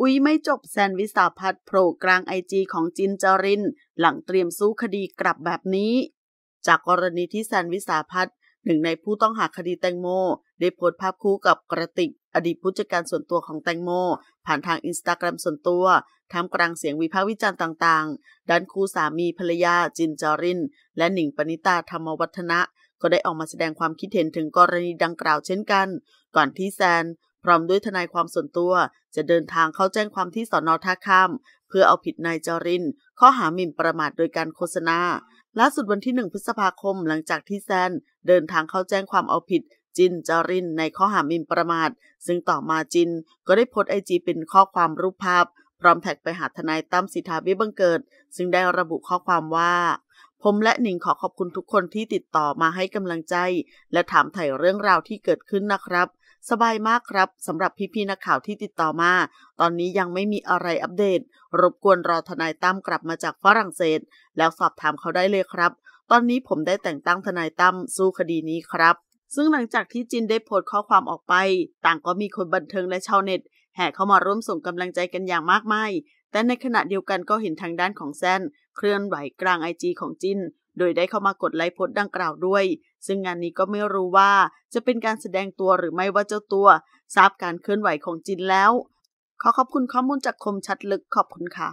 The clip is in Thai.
อุ้ยไม่จบแซนวิสาพัฒโผล่กลางไอจีของจินจรินหลังเตรียมสู้คดีกลับแบบนี้ จากกรณีที่แซนวิสาพัฒหนึ่งในผู้ต้องหาคดีแตงโมได้โพสต์ภาพคู่กับกระติกอดีตผู้จัดการส่วนตัวของแตงโมผ่านทางอินสตาแกรมส่วนตัวทำกลางเสียงวิพากษ์วิจารณ์ต่าง ๆ ด้านคู่สามีภรรยาจินจารินและหนิงปณิตาธรรมวัฒนะก็ได้ออกมาแสดงความคิดเห็นถึงกรณีดังกล่าวเช่นกัน ก่อนที่แซนพร้อมด้วยทนายความส่วนตัว จะเดินทางเข้าแจ้งความที่สอนอท่าข้ามเพื่อเอาผิดนายจรินข้อหาหมิ่นประมาทโดยการโฆษณา ล่าสุดวันที่1พฤษภาคมหลังจากที่แซนเดินทางเข้าแจ้งความเอาผิด จินจารินในข้อหาหมิ่นประมาท ซึ่งต่อมาจินก็ได้โพสไอจีเป็นข้อความรูปภาพ พร้อมแท็กไปหาทนายตั้มสิทธาเบี้ยบังเกิด ซึ่งได้ระบุข้อความว่าผมและหนิงขอขอบคุณทุกคนที่ติดต่อมาให้กำลังใจ และถามถ่ายเรื่องราวที่เกิดขึ้นนะครับ สบายมากครับสำหรับพี่ๆนักข่าวที่ติดต่อมา ตอนนี้ยังไม่มีอะไรอัปเดต รบกวนรอทนายตั้มกลับมาจากฝรั่งเศส แล้วสอบถามเขาได้เลยครับ ตอนนี้ผมได้แต่งตั้งทนายตั้มสู้คดีนี้ครับ ซึ่งหลังจากที่จินได้โพสข้อความออกไป ต่างก็มีคนบันเทิงและชาวเน็ต แห่เข้ามาร่วมส่งกำลังใจกันอย่างมากมายแต่ในขณะเดียวกันก็เห็นทางด้านของแซน เคลื่อนไหวกลางไอจีของจินโดยได้เข้ามากดไลค์โพสต์ดังกล่าวด้วย ซึ่งงานนี้ก็ไม่รู้ว่า จะเป็นการแสดงตัวหรือไม่ว่าเจ้าตัว ทราบการเคลื่อนไหวของจินแล้ว ขอขอบคุณข้อมูลจากคมชัดลึกขอบคุณค่ะ